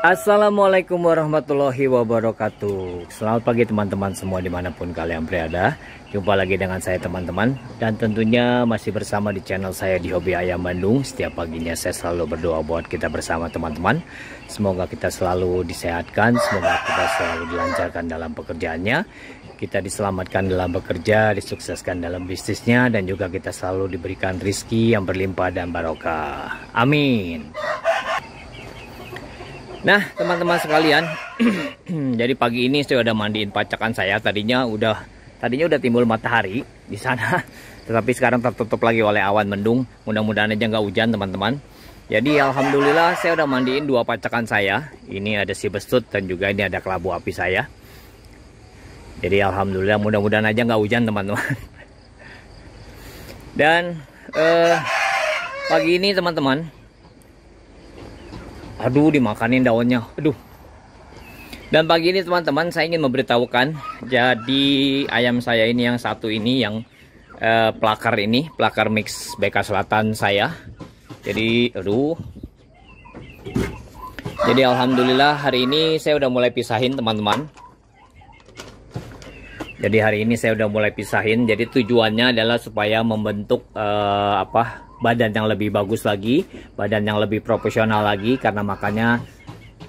Assalamualaikum warahmatullahi wabarakatuh Selamat pagi teman-teman semua dimanapun kalian berada Jumpa lagi dengan saya teman-teman Dan tentunya masih bersama di channel saya di Hobi Ayam Bandung Setiap paginya saya selalu berdoa buat kita bersama teman-teman Semoga kita selalu disehatkan Semoga kita selalu dilancarkan dalam pekerjaannya Kita diselamatkan dalam bekerja Disukseskan dalam bisnisnya Dan juga kita selalu diberikan rizki yang berlimpah dan barokah Amin Nah teman-teman sekalian Jadi pagi ini saya udah mandiin pacakan saya Tadinya udah Tadinya udah timbul matahari di sana Tetapi sekarang tertutup lagi oleh awan mendung Mudah-mudahan aja nggak hujan teman-teman Jadi Alhamdulillah saya udah mandiin dua pacakan saya Ini ada si besut dan juga ini ada kelabu api saya Jadi Alhamdulillah mudah-mudahan aja nggak hujan teman-teman Dan eh, Pagi ini teman-teman Aduh, dimakanin daunnya. Aduh. Dan pagi ini teman-teman saya ingin memberitahukan jadi ayam saya ini yang satu ini yang eh, pelakar ini, pelakar mix BK Selatan saya. Jadi, aduh. Jadi alhamdulillah hari ini saya udah mulai pisahin teman-teman. Jadi hari ini saya udah mulai pisahin. Jadi tujuannya adalah supaya membentuk eh, apa? badan yang lebih bagus lagi, badan yang lebih profesional lagi karena makanya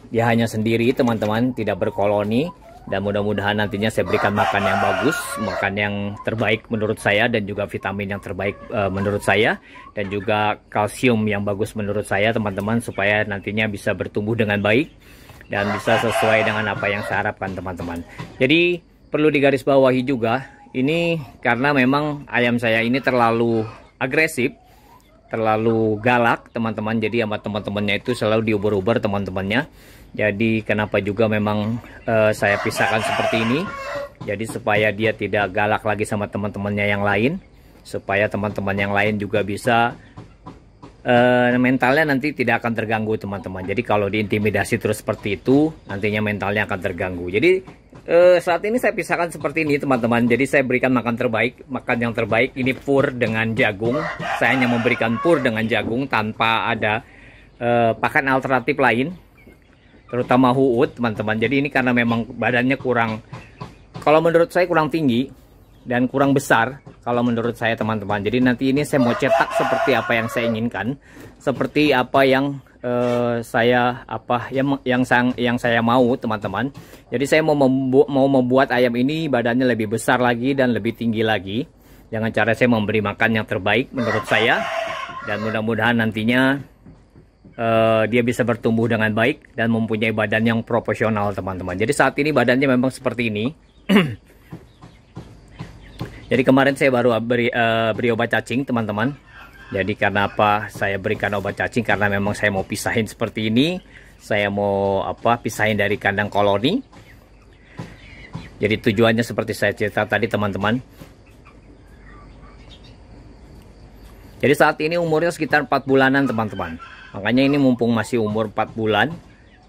dia hanya sendiri teman-teman, tidak berkoloni dan mudah-mudahan nantinya saya berikan makan yang bagus, makan yang terbaik menurut saya dan juga vitamin yang terbaik e, menurut saya dan juga kalsium yang bagus menurut saya teman-teman supaya nantinya bisa bertumbuh dengan baik dan bisa sesuai dengan apa yang saya harapkan teman-teman. Jadi perlu digarisbawahi juga ini karena memang ayam saya ini terlalu agresif terlalu galak teman-teman jadi sama teman-temannya itu selalu diuber-uber teman-temannya jadi kenapa juga memang uh, saya pisahkan seperti ini jadi supaya dia tidak galak lagi sama teman-temannya yang lain supaya teman-teman yang lain juga bisa uh, mentalnya nanti tidak akan terganggu teman-teman jadi kalau diintimidasi terus seperti itu nantinya mentalnya akan terganggu jadi Uh, saat ini saya pisahkan seperti ini teman-teman jadi saya berikan makan terbaik makan yang terbaik ini pur dengan jagung saya hanya memberikan pur dengan jagung tanpa ada uh, pakan alternatif lain terutama huut teman-teman jadi ini karena memang badannya kurang kalau menurut saya kurang tinggi dan kurang besar kalau menurut saya teman-teman jadi nanti ini saya mau cetak seperti apa yang saya inginkan seperti apa yang uh, saya apa yang yang sang yang saya mau teman-teman. Jadi saya mau membu mau membuat ayam ini badannya lebih besar lagi dan lebih tinggi lagi. Dengan cara saya memberi makan yang terbaik menurut saya dan mudah-mudahan nantinya uh, dia bisa bertumbuh dengan baik dan mempunyai badan yang proporsional teman-teman. Jadi saat ini badannya memang seperti ini. Jadi kemarin saya baru beri, uh, beri obat cacing teman-teman jadi karena apa saya berikan obat cacing karena memang saya mau pisahin seperti ini. Saya mau apa pisahin dari kandang koloni. Jadi tujuannya seperti saya cerita tadi teman-teman. Jadi saat ini umurnya sekitar 4 bulanan teman-teman. Makanya ini mumpung masih umur 4 bulan.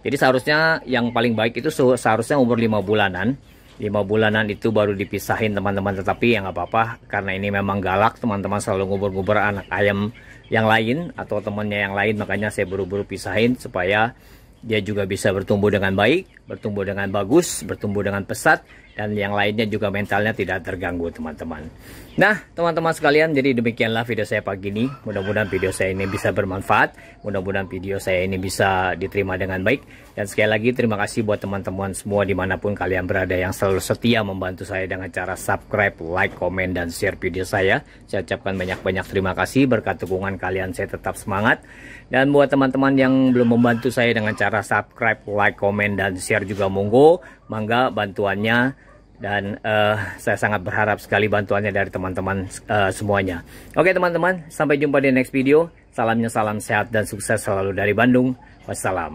Jadi seharusnya yang paling baik itu seharusnya umur 5 bulanan lima bulanan itu baru dipisahin teman-teman tetapi yang nggak apa-apa karena ini memang galak teman-teman selalu ngubur-ngubur anak ayam yang lain atau temannya yang lain makanya saya buru-buru pisahin supaya dia juga bisa bertumbuh dengan baik bertumbuh dengan bagus, bertumbuh dengan pesat, dan yang lainnya juga mentalnya tidak terganggu teman-teman. Nah teman-teman sekalian jadi demikianlah video saya pagi ini. Mudah-mudahan video saya ini bisa bermanfaat. Mudah-mudahan video saya ini bisa diterima dengan baik. Dan sekali lagi terima kasih buat teman-teman semua dimanapun kalian berada yang selalu setia membantu saya dengan cara subscribe, like, komen, dan share video saya. Saya ucapkan banyak-banyak terima kasih. Berkat dukungan kalian saya tetap semangat. Dan buat teman-teman yang belum membantu saya dengan cara subscribe, like, komen, dan share share juga monggo, mangga bantuannya dan uh, saya sangat berharap sekali bantuannya dari teman-teman uh, semuanya. Oke teman-teman, sampai jumpa di next video. Salamnya salam sehat dan sukses selalu dari Bandung. Wassalam.